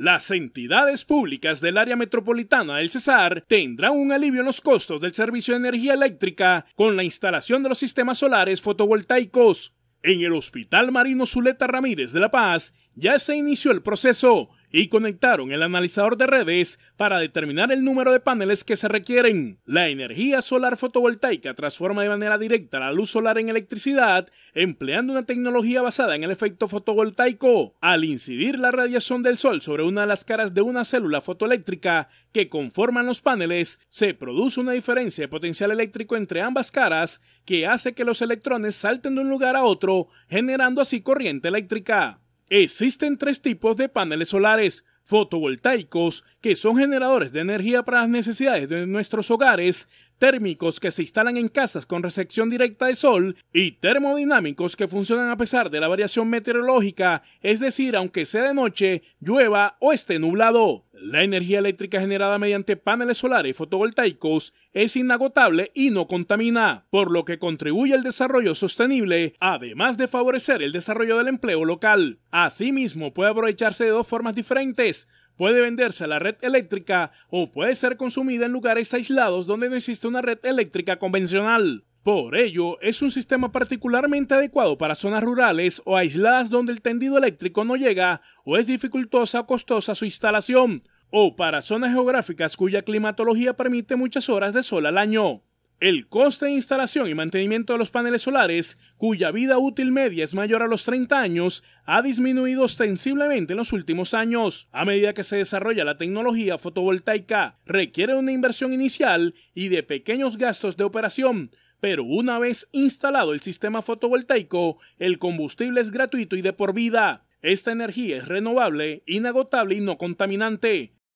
Las entidades públicas del área metropolitana del Cesar tendrán un alivio en los costos del servicio de energía eléctrica con la instalación de los sistemas solares fotovoltaicos. En el Hospital Marino Zuleta Ramírez de La Paz ya se inició el proceso y conectaron el analizador de redes para determinar el número de paneles que se requieren. La energía solar fotovoltaica transforma de manera directa la luz solar en electricidad empleando una tecnología basada en el efecto fotovoltaico. Al incidir la radiación del sol sobre una de las caras de una célula fotoeléctrica que conforman los paneles, se produce una diferencia de potencial eléctrico entre ambas caras que hace que los electrones salten de un lugar a otro, generando así corriente eléctrica. Existen tres tipos de paneles solares fotovoltaicos, que son generadores de energía para las necesidades de nuestros hogares, térmicos que se instalan en casas con recepción directa de sol y termodinámicos que funcionan a pesar de la variación meteorológica, es decir, aunque sea de noche, llueva o esté nublado. La energía eléctrica generada mediante paneles solares fotovoltaicos es inagotable y no contamina, por lo que contribuye al desarrollo sostenible, además de favorecer el desarrollo del empleo local. Asimismo, puede aprovecharse de dos formas diferentes. Puede venderse a la red eléctrica o puede ser consumida en lugares aislados donde no existe una red eléctrica convencional. Por ello, es un sistema particularmente adecuado para zonas rurales o aisladas donde el tendido eléctrico no llega o es dificultosa o costosa su instalación, o para zonas geográficas cuya climatología permite muchas horas de sol al año. El coste de instalación y mantenimiento de los paneles solares, cuya vida útil media es mayor a los 30 años, ha disminuido ostensiblemente en los últimos años. A medida que se desarrolla la tecnología fotovoltaica, requiere una inversión inicial y de pequeños gastos de operación, pero una vez instalado el sistema fotovoltaico, el combustible es gratuito y de por vida. Esta energía es renovable, inagotable y no contaminante.